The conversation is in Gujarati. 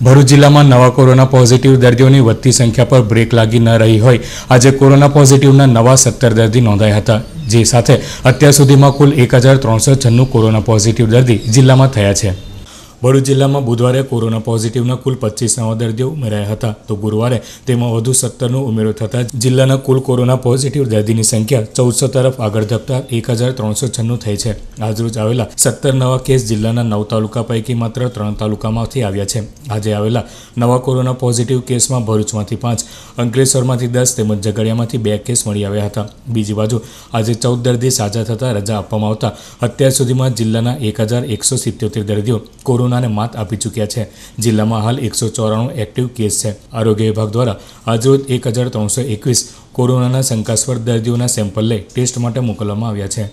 ભરૂચ જિલ્લામાં નવા કોરોના પોઝિટિવ દર્દીઓની વધતી સંખ્યા પર બ્રેક લાગી ન રહી હોય આજે કોરોના પોઝિટિવના નવા સત્તર દર્દી નોંધાયા હતા જે સાથે અત્યાર સુધીમાં કુલ એક હજાર ત્રણસો છન્નું કોરોના પોઝિટિવ દર્દી જિલ્લામાં થયા છે ભરૂચ જિલ્લામાં બુધવારે કોરોના પોઝિટિવના કુલ પચીસ નવા દર્દીઓ ઉમેરાયા હતા તો ગુરુવારે તેમાં વધુ સત્તરનો ઉમેરો થતાં જિલ્લાના કુલ કોરોના પોઝિટિવ દર્દીની સંખ્યા ચૌદસો તરફ આગળ ધપતા એક હજાર ત્રણસો છન્નું થઈ છે આજરોજ આવેલા સત્તર નવા કેસ જિલ્લાના નવ તાલુકા પૈકી માત્ર ત્રણ તાલુકામાંથી આવ્યા છે આજે આવેલા નવા કોરોના પોઝિટિવ કેસમાં ભરૂચમાંથી પાંચ અંકલેશ્વરમાંથી દસ તેમજ ઝઘડિયામાંથી બે કેસ મળી આવ્યા હતા બીજી બાજુ આજે ચૌદ દર્દી સાજા થતાં રજા આપવામાં આવતા અત્યાર સુધીમાં જિલ્લાના એક હજાર એકસો સિત્યોતેર દર્દીઓ કોરોના કોરોનાને માત આપી ચૂક્યા છે જિલ્લામાં હાલ એકસો ચોરાણું એક્ટિવ કેસ છે આરોગ્ય વિભાગ દ્વારા આજરોજ એક હજાર ત્રણસો એકવીસ કોરોનાના શંકાસ્પદ દર્દીઓના સેમ્પલ લઈ ટેસ્ટ માટે મોકલવામાં આવ્યા છે